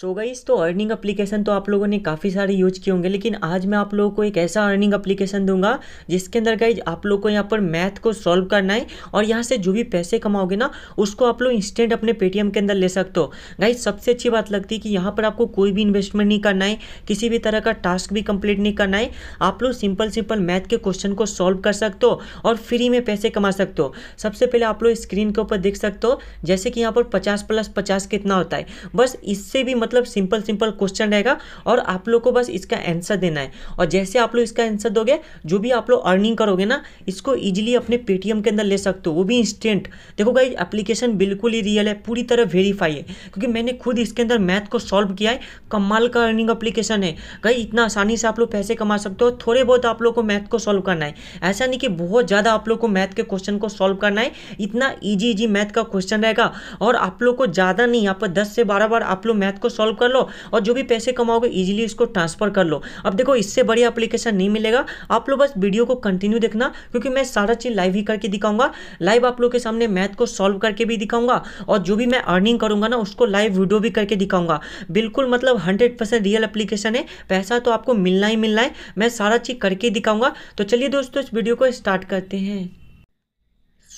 सो so तो earning application तो आप लोगों ने काफ़ी सारे यूज किए होंगे लेकिन आज मैं आप लोगों को एक ऐसा अर्निंग एप्लीकेशन दूंगा जिसके अंदर गाइज आप लोग को यहाँ पर मैथ को सॉल्व करना है और यहाँ से जो भी पैसे कमाओगे ना उसको आप लोग इंस्टेंट अपने पेटीएम के अंदर ले सकते हो गाइज सबसे अच्छी बात लगती है कि यहाँ पर आपको कोई भी इन्वेस्टमेंट नहीं करना है किसी भी तरह का टास्क भी कंप्लीट नहीं करना है आप लोग सिंपल सिंपल मैथ के क्वेश्चन को सॉल्व कर सकते हो और फ्री में पैसे कमा सकते हो सबसे पहले आप लोग स्क्रीन के ऊपर देख सकते हो जैसे कि यहाँ पर पचास प्लस पचास कितना होता है बस इससे भी मतलब सिंपल सिंपल क्वेश्चन रहेगा और आप लोग को बस इसका आंसर देना है और जैसे आप लोग इसका आंसर दोगे जो भी आप लोग अर्निंग करोगे ना इसको ईजिली अपने पेटीएम के अंदर ले सकते हो वो भी इंस्टेंट देखो भाई एप्लीकेशन बिल्कुल ही रियल है पूरी तरह वेरीफाई है क्योंकि मैंने खुद इसके अंदर मैथ को सॉल्व किया है कमाल का अर्निंग अप्लीकेशन है भाई इतना आसानी से आप लोग पैसे कमा सकते हो थोड़े बहुत आप लोग को मैथ को सॉल्व करना है ऐसा नहीं कि बहुत ज़्यादा आप लोग को मैथ के क्वेश्चन को सॉल्व करना है इतना ईजी ईजी मैथ का क्वेश्चन रहेगा और आप लोग को ज़्यादा नहीं यहाँ पर दस से बारह बार आप लोग मैथ को सॉल्व कर लो और जो भी पैसे कमाओगे ईजिली इसको ट्रांसफर कर लो अब देखो इससे बढ़िया अप्लीकेशन नहीं मिलेगा आप लोग बस वीडियो को कंटिन्यू देखना क्योंकि मैं सारा चीज़ लाइव ही करके दिखाऊंगा लाइव आप लोग के सामने मैथ को सॉल्व करके भी दिखाऊंगा और जो भी मैं अर्निंग करूंगा ना उसको लाइव वीडियो भी करके दिखाऊंगा बिल्कुल मतलब हंड्रेड परसेंट रियल अप्लीकेशन है पैसा तो आपको मिलना ही मिलना है मैं सारा चीज़ करके दिखाऊंगा तो चलिए दोस्तों इस वीडियो को स्टार्ट करते हैं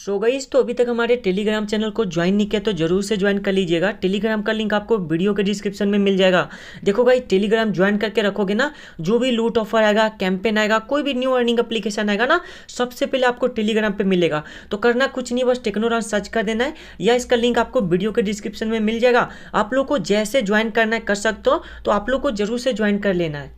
सो so गई तो अभी तक हमारे टेलीग्राम चैनल को ज्वाइन नहीं किया तो जरूर से ज्वाइन कर लीजिएगा टेलीग्राम का लिंक आपको वीडियो के डिस्क्रिप्शन में मिल जाएगा देखो गाई टेलीग्राम ज्वाइन करके रखोगे ना जो भी लूट ऑफर आएगा कैंपेन आएगा कोई भी न्यू अर्निंग अप्लीकेशन आएगा ना सबसे पहले आपको टेलीग्राम पर मिलेगा तो करना कुछ नहीं बस टेक्नोराम सर्च कर देना है या इसका लिंक आपको वीडियो के डिस्क्रिप्शन में मिल जाएगा आप लोग को जैसे ज्वाइन करना है कर सकते हो तो आप लोग को जरूर से ज्वाइन कर लेना है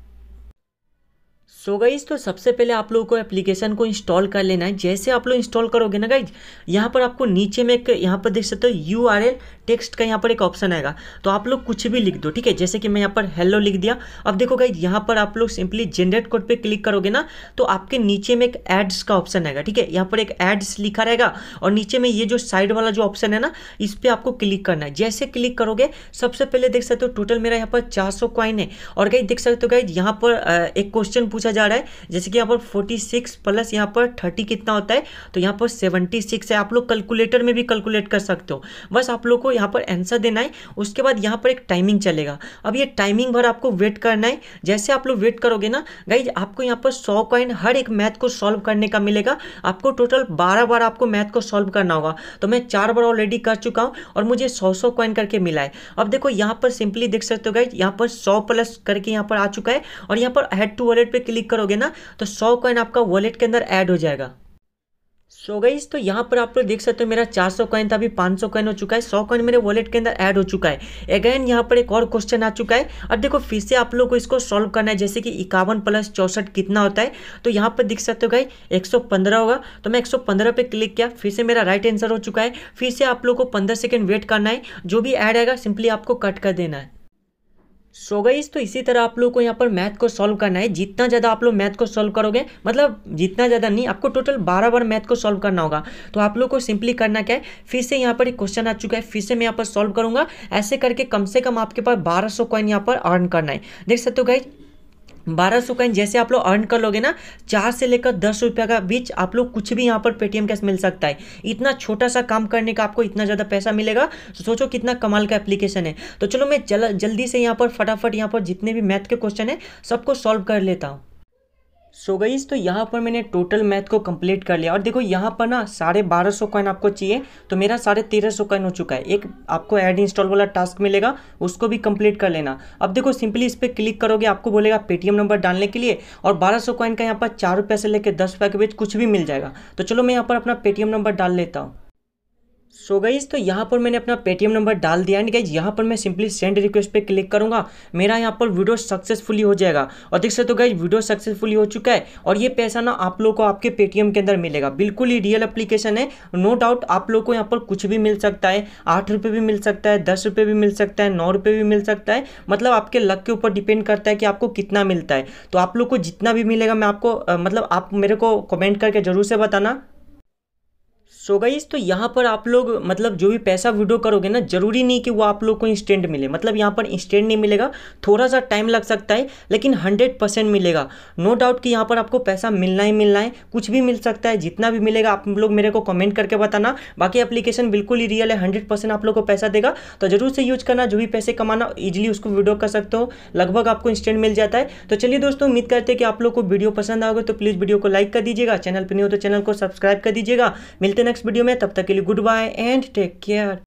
सो so गाइज तो सबसे पहले आप लोगों को एप्लीकेशन को इंस्टॉल कर लेना है जैसे आप लोग इंस्टॉल करोगे ना गाइज यहाँ पर आपको नीचे में एक यहाँ पर देख सकते हो यू आर एल टेक्स्ट का यहाँ पर एक ऑप्शन आएगा तो आप लोग कुछ भी लिख दो ठीक है जैसे कि मैं यहाँ पर हेलो लिख दिया अब देखो गाइज यहाँ पर आप लोग सिंपली जनरेट कोड पर क्लिक करोगे ना तो आपके नीचे में एक एड्स का ऑप्शन आएगा ठीक है यहाँ पर एक एड्स लिखा रहेगा और नीचे में ये जो साइड वाला जो ऑप्शन है ना इस पर आपको क्लिक करना है जैसे क्लिक करोगे सबसे पहले देख सकते हो टोटल मेरा यहाँ पर चार सौ है और गाइज देख सकते हो गाइज यहाँ पर एक क्वेश्चन पूछा पूछा जा रहा है जैसे कि यहाँ पर फोर्टी सिक्स प्लस यहाँ पर थर्टी कितना होता है तो यहाँ पर सेवेंटी सिक्स है आप लोग कैलकुलेटर में भी कैलकुलेट कर सकते हो बस आप लोग को यहाँ पर आंसर देना है उसके बाद यहाँ पर एक टाइमिंग चलेगा अब ये टाइमिंग भर आपको वेट करना है जैसे आप लोग वेट करोगे ना गाइज आपको यहाँ पर सौ कॉइन हर एक मैथ को सॉल्व करने का मिलेगा आपको टोटल बारह बार आपको मैथ को सॉल्व करना होगा तो मैं चार बार ऑलरेडी कर चुका हूँ और मुझे सौ सौ कॉइन करके मिला है अब देखो यहाँ पर सिंपली देख सकते हो गाइज यहाँ पर सौ प्लस करके यहाँ पर आ चुका है और यहाँ पर हेड टू वॉलेट पर क्लिक क्लिक करोगे ना तो सौ कॉइन आपका वॉलेट के अंदर ऐड हो जाएगा सो so गई तो यहाँ पर आप लोग देख सकते हो मेरा 400 सौ कॉइन था अभी 500 सौ कॉइन हो चुका है 100 कॉइन मेरे वॉलेट के अंदर ऐड हो चुका है अगेन यहाँ पर एक और क्वेश्चन आ चुका है अब देखो फिर से आप लोग को इसको सॉल्व करना है जैसे कि इक्यावन प्लस चौसठ कितना होता है तो यहाँ पर देख सकते हो गई 115 होगा तो मैं एक पे क्लिक किया फिर से मेरा राइट आंसर हो चुका है फिर से आप लोग को पंद्रह सेकेंड वेट करना है जो भी ऐड आएगा सिंपली आपको कट कर देना है सो so गई तो इसी तरह आप लोग को यहाँ पर मैथ को सॉल्व करना है जितना ज़्यादा आप लोग मैथ को सॉल्व करोगे मतलब जितना ज़्यादा नहीं आपको टोटल बारह बार मैथ को सॉल्व करना होगा तो आप लोग को सिंपली करना क्या है फिर से यहाँ पर एक क्वेश्चन आ चुका है फिर से मैं यहाँ पर सॉल्व करूँगा ऐसे करके कम से कम आपके पास बारह सौ कॉइन यहाँ पर अर्न करना है देख सकते हो गई बारह सौ कॉइन जैसे आप लोग अर्न कर लोगे ना चार से लेकर दस रुपये का बीच आप लोग कुछ भी यहाँ पर पेटीएम कैश मिल सकता है इतना छोटा सा काम करने का आपको इतना ज़्यादा पैसा मिलेगा तो सोचो कितना कमाल का एप्लीकेशन है तो चलो मैं जल, जल्दी से यहाँ पर फटाफट यहाँ पर जितने भी मैथ के क्वेश्चन है सबको सॉल्व कर लेता हूँ सो so गईस तो यहाँ पर मैंने टोटल मैथ को कंप्लीट कर लिया और देखो यहाँ पर ना साढ़े बारह सौ कॉइन आपको चाहिए तो मेरा साढ़े तेरह सौ कॉइन हो चुका है एक आपको ऐड इंस्टॉल वाला टास्क मिलेगा उसको भी कंप्लीट कर लेना अब देखो सिंपली इस पर क्लिक करोगे आपको बोलेगा पेटीएम नंबर डालने के लिए और बारह सौ कॉइन का यहाँ पर चार रुपये से लेकर दस रुपये के बीच कुछ भी मिल जाएगा तो चलो मैं यहाँ पर अपना पेटीएम नंबर डाल लेता हूँ सो so गईज तो यहाँ पर मैंने अपना पेटीएम नंबर डाल दिया एंड गाइज यहाँ पर मैं सिंपली सेंड रिक्वेस्ट पे क्लिक करूँगा मेरा यहाँ पर वीडियो सक्सेसफुली हो जाएगा और देख सकते तो गाइज वीडियो सक्सेसफुली हो चुका है और ये पैसा ना आप लोग को आपके पेटीएम के अंदर मिलेगा बिल्कुल ही रियल एप्लीकेशन है नो डाउट आप लोग को यहाँ पर कुछ भी मिल सकता है आठ रुपये भी मिल सकता है दस रुपये भी मिल सकता है नौ रुपये भी मिल सकता है मतलब आपके लक के ऊपर डिपेंड करता है कि आपको कितना मिलता है तो आप लोग को जितना भी मिलेगा मैं आपको मतलब आप मेरे को कमेंट करके ज़रूर से बताना सो so गाइज तो यहाँ पर आप लोग मतलब जो भी पैसा विड्रो करोगे ना जरूरी नहीं कि वो आप लोग को इंस्टेंट मिले मतलब यहाँ पर इंस्टेंट नहीं मिलेगा थोड़ा सा टाइम लग सकता है लेकिन हंड्रेड परसेंट मिलेगा नो डाउट कि यहाँ पर आपको पैसा मिलना ही मिलना है कुछ भी मिल सकता है जितना भी मिलेगा आप लोग मेरे को कमेंट करके बताना बाकी अप्लीकेशन बिल्कुल ही रियल है हंड्रेड आप लोग को पैसा देगा तो जरूर से यूज करना जो भी पैसे कमाना ईजिली उसको विड्रो कर सकते हो लगभग आपको इंस्टेंट मिल जाता है तो चलिए दोस्तों उम्मीद करते हैं कि आप लोग को वीडियो पसंद आओगे तो प्लीज़ वीडियो को लाइक कर दीजिएगा चैनल पर नहीं हो तो चैनल को सब्सक्राइब कर दीजिएगा मिलते मिलते हैं नेक्स्ट वीडियो में तब तक के लिए goodbye and take care